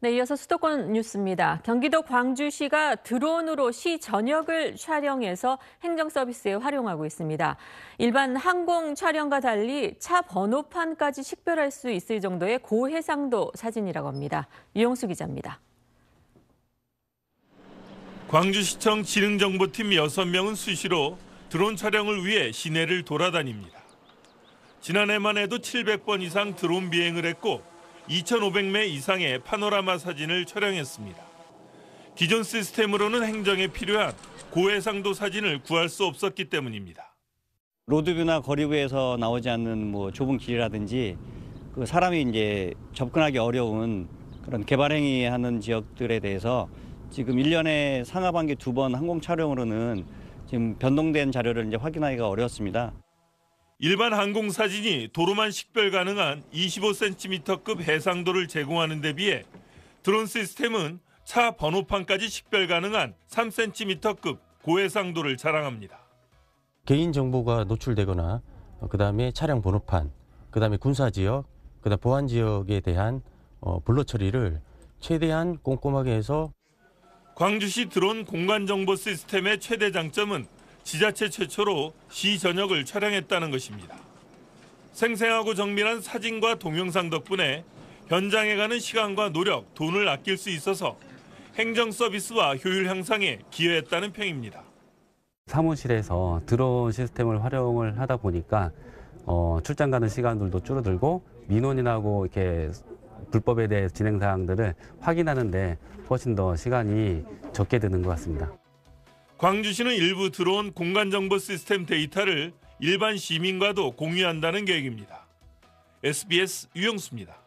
네, 이어서 수도권 뉴스입니다. 경기도 광주시가 드론으로 시 전역을 촬영해서 행정 서비스에 활용하고 있습니다. 일반 항공 촬영과 달리 차 번호판까지 식별할 수 있을 정도의 고해상도 사진이라고 합니다. 이용수 기자입니다. 광주시청 지능정보팀 6명은 수시로 드론 촬영을 위해 시내를 돌아다닙니다. 지난해만 해도 700번 이상 드론 비행을 했고 2,500매 이상의 파노라마 사진을 촬영했습니다. 기존 시스템으로는 행정에 필요한 고해상도 사진을 구할 수 없었기 때문입니다. 로드뷰나 거리뷰에서 나오지 않는 뭐 좁은 길이라든지 그 사람이 이제 접근하기 어려운 그런 개발행위 하는 지역들에 대해서 지금 1년에 상하반기 두 번 항공 촬영으로는 지금 변동된 자료를 이제 확인하기가 어려습니다 일반 항공사진이 도로만 식별 가능한 25cm급 해상도를 제공하는 데 비해 드론 시스템은 차 번호판까지 식별 가능한 3cm급 고해상도를 자랑합니다. 개인 정보가 노출되거나 그다음에 차량 번호판, 그다음에 군사 지역, 그다음 보안 지역에 대한 어, 블러 처리를 최대한 꼼꼼하게 해서 광주시 드론 공간 정보 시스템의 최대 장점은 지자체 최초로 시 전역을 촬영했다는 것입니다. 생생하고 정밀한 사진과 동영상 덕분에 현장에 가는 시간과 노력, 돈을 아낄 수 있어서 행정 서비스와 효율 향상에 기여했다는 평입니다. 사무실에서 드론 시스템을 활용을 하다 보니까 어, 출장 가는 시간들도 줄어들고 민원이라고 이렇게 불법에 대해 진행 사항들을 확인하는데 훨씬 더 시간이 적게 드는 것 같습니다. 광주시는 일부 들어온 공간정보 시스템 데이터를 일반 시민과도 공유한다는 계획입니다. SBS 유영수입니다.